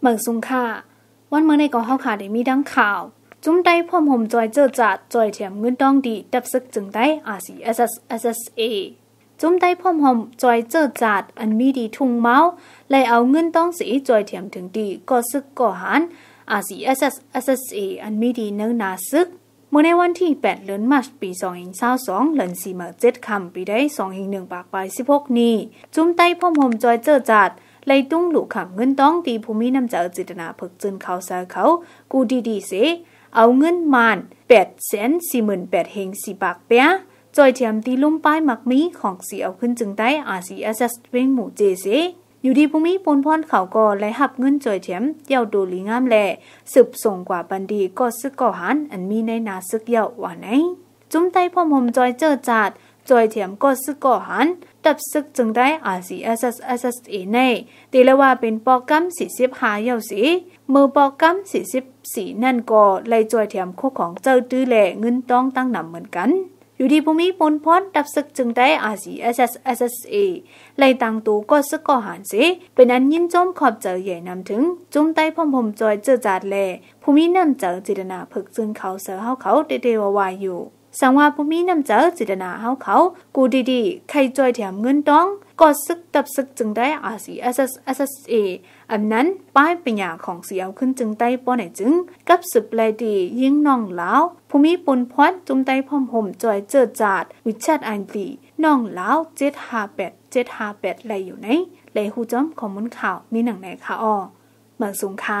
เมืองซุงค่าวันเมื่อในกองเฮาขาได้มีดังข่าว จุ้มได้พรอมหมจอยเจอจัดจอยเถียมเงินดองดีดับซึกจึงได้อาซีเอสเอสเอสเอจุ้มได้พรอมหมจอยเจอจัดอันมีดีทุ่งเมาเลยเอาเงินต้องสีจอยเถียมถึงดีก็ซึกก่อหันอาซีเอสเอสเอสเออันมีดีเนื้อนาซึกเมื่อในวันที่8เดือนมาร์ปี2022เดือนีเมเจอ7คำปีได้2่งปากไป16นี้ จุ้มไต้พ่อมหมจอยเจอจัดไยตุ้งหลูขังเงินต้องตีภูมินำเจ้าจิตนาผึกจึนเขาซาเขากูดีดีเสเอาเงินมานแปดแสนสี่หมื่นแปดเฮงสี่ปากเปียจอยเทียมตีลุ่มป้ายมักมีของสีเอาขึ้นจึงได้อาสีอาจัสเวงหมู่เจเสอยู่ดีภูมิปนพรเขาก็ไและหับเงินจอยเทียมเย่าดูลีงามแหล่สืบส่งกว่าบันดีก็ซึกก่อหันอันมีในนาซึกเย่าว่าไหนจุ้มใต้พ่อมมจอยเจอจัดจอยเถียมก็สึกก่อหันตับซึกจึงได้อาศีเอสเอสเอสเอสเอในตีละว่าเป็นปอกกัมสี่สิบหาเยาสีมือปอกกัมสี่สิบสี่นั่นก็ไล่จอยเถียมคู่ของเจ้าตื้อแหล่เงินต้องตั้งนำเหมือนกันอยู่ที่ภูมิปนพรดับซึกจึงได้อาศีเอสเอสเอสเอสเอไล่ตังตูก็สึกก็หันสิเป็นอันยิ่งจมขอบเจอใหญ่นำถึง จุ้มใต้พมพมจอยเจอจัดแหล่ภูมินำเจอจิตนาผึกจึงเขาเสือเฮาเขาเดเดวาวายอยู่สังวาผู้มีน้ำใจจิตนาเฮาเขากูดีๆ ใครจอยแถมเงินต้องก็ซึกตับซึกจึงได้อาศีเอสเอสเออันนั้นป้ายปัญญาของเสียวขึ้นจึงได้ป้อไหนจึงกับสืบแลดียิ่งน้องลาวููมีปนพอดจุมไต้พอมห่มจอยเจิดจาดวิชาตอันตีน้องลาวเจ็ดห้าแปดเจ็ดห้าแปดไรอยู่ไหนไรหูจอมของมุนข่าวมีหนังไหนคะอ๋อเมืองสูงค่ะ